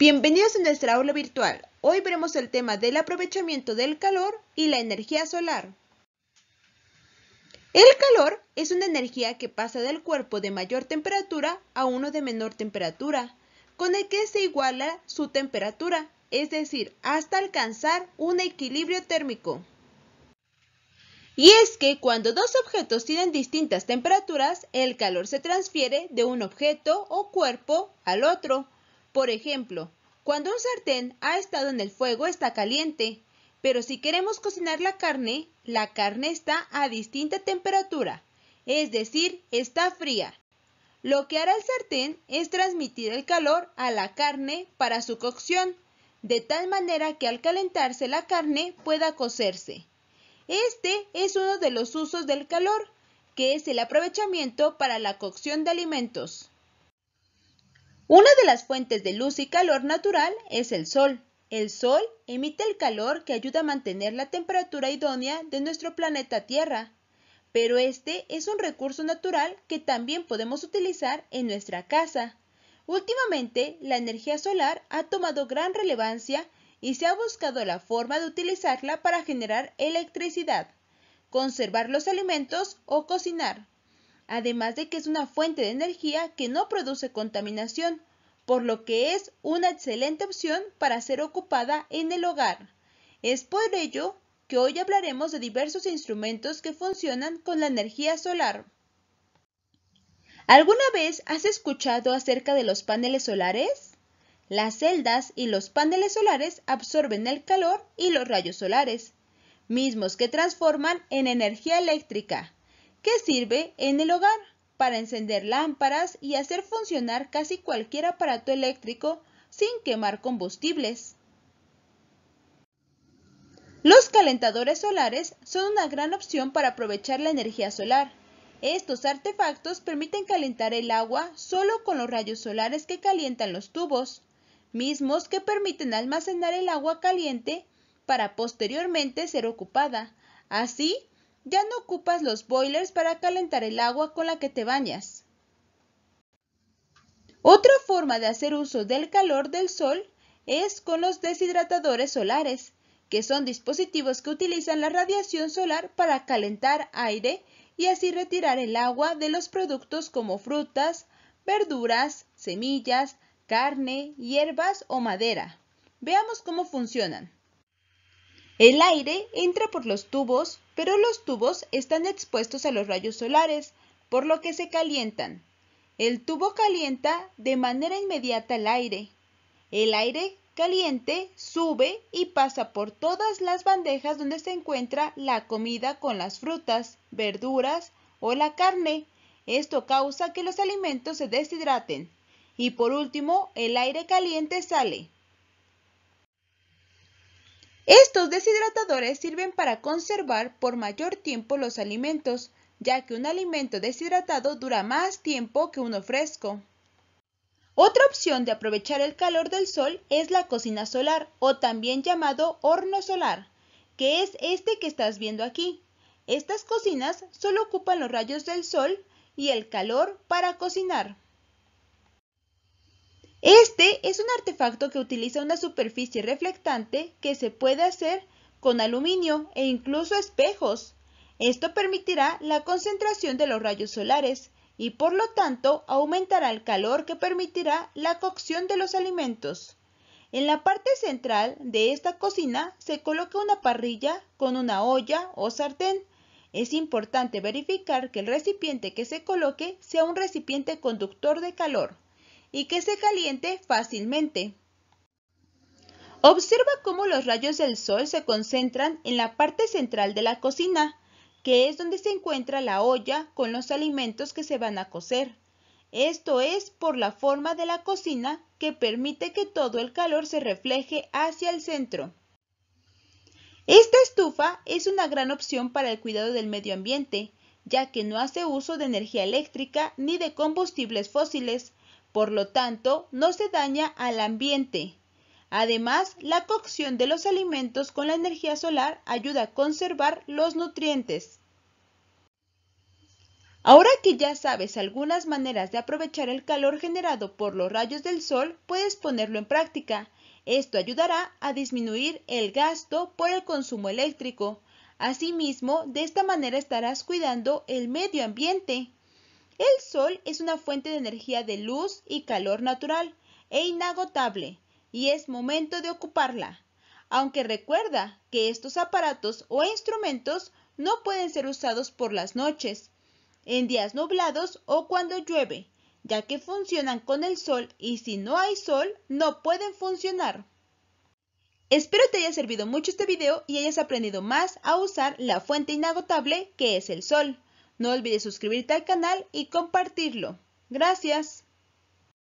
Bienvenidos a nuestra aula virtual. Hoy veremos el tema del aprovechamiento del calor y la energía solar. El calor es una energía que pasa del cuerpo de mayor temperatura a uno de menor temperatura, con el que se iguala su temperatura, es decir, hasta alcanzar un equilibrio térmico. Y es que cuando dos objetos tienen distintas temperaturas, el calor se transfiere de un objeto o cuerpo al otro, por ejemplo, cuando un sartén ha estado en el fuego está caliente, pero si queremos cocinar la carne, la carne está a distinta temperatura, es decir, está fría. Lo que hará el sartén es transmitir el calor a la carne para su cocción, de tal manera que al calentarse la carne pueda cocerse. Este es uno de los usos del calor, que es el aprovechamiento para la cocción de alimentos. Una de las fuentes de luz y calor natural es el sol. El sol emite el calor que ayuda a mantener la temperatura idónea de nuestro planeta Tierra, pero este es un recurso natural que también podemos utilizar en nuestra casa. Últimamente, la energía solar ha tomado gran relevancia y se ha buscado la forma de utilizarla para generar electricidad, conservar los alimentos o cocinar además de que es una fuente de energía que no produce contaminación, por lo que es una excelente opción para ser ocupada en el hogar. Es por ello que hoy hablaremos de diversos instrumentos que funcionan con la energía solar. ¿Alguna vez has escuchado acerca de los paneles solares? Las celdas y los paneles solares absorben el calor y los rayos solares, mismos que transforman en energía eléctrica que sirve en el hogar para encender lámparas y hacer funcionar casi cualquier aparato eléctrico sin quemar combustibles. Los calentadores solares son una gran opción para aprovechar la energía solar. Estos artefactos permiten calentar el agua solo con los rayos solares que calientan los tubos, mismos que permiten almacenar el agua caliente para posteriormente ser ocupada. Así, ya no ocupas los boilers para calentar el agua con la que te bañas. Otra forma de hacer uso del calor del sol es con los deshidratadores solares, que son dispositivos que utilizan la radiación solar para calentar aire y así retirar el agua de los productos como frutas, verduras, semillas, carne, hierbas o madera. Veamos cómo funcionan. El aire entra por los tubos, pero los tubos están expuestos a los rayos solares, por lo que se calientan. El tubo calienta de manera inmediata el aire. El aire caliente sube y pasa por todas las bandejas donde se encuentra la comida con las frutas, verduras o la carne. Esto causa que los alimentos se deshidraten. Y por último, el aire caliente sale. Estos deshidratadores sirven para conservar por mayor tiempo los alimentos, ya que un alimento deshidratado dura más tiempo que uno fresco. Otra opción de aprovechar el calor del sol es la cocina solar o también llamado horno solar, que es este que estás viendo aquí. Estas cocinas solo ocupan los rayos del sol y el calor para cocinar. Este es un artefacto que utiliza una superficie reflectante que se puede hacer con aluminio e incluso espejos. Esto permitirá la concentración de los rayos solares y por lo tanto aumentará el calor que permitirá la cocción de los alimentos. En la parte central de esta cocina se coloca una parrilla con una olla o sartén. Es importante verificar que el recipiente que se coloque sea un recipiente conductor de calor y que se caliente fácilmente. Observa cómo los rayos del sol se concentran en la parte central de la cocina, que es donde se encuentra la olla con los alimentos que se van a cocer. Esto es por la forma de la cocina que permite que todo el calor se refleje hacia el centro. Esta estufa es una gran opción para el cuidado del medio ambiente, ya que no hace uso de energía eléctrica ni de combustibles fósiles, por lo tanto no se daña al ambiente. Además, la cocción de los alimentos con la energía solar ayuda a conservar los nutrientes. Ahora que ya sabes algunas maneras de aprovechar el calor generado por los rayos del sol, puedes ponerlo en práctica. Esto ayudará a disminuir el gasto por el consumo eléctrico. Asimismo, de esta manera estarás cuidando el medio ambiente. El Sol es una fuente de energía de luz y calor natural e inagotable, y es momento de ocuparla. Aunque recuerda que estos aparatos o instrumentos no pueden ser usados por las noches, en días nublados o cuando llueve, ya que funcionan con el sol y si no hay sol no pueden funcionar. Espero te haya servido mucho este video y hayas aprendido más a usar la fuente inagotable que es el sol. No olvides suscribirte al canal y compartirlo. Gracias.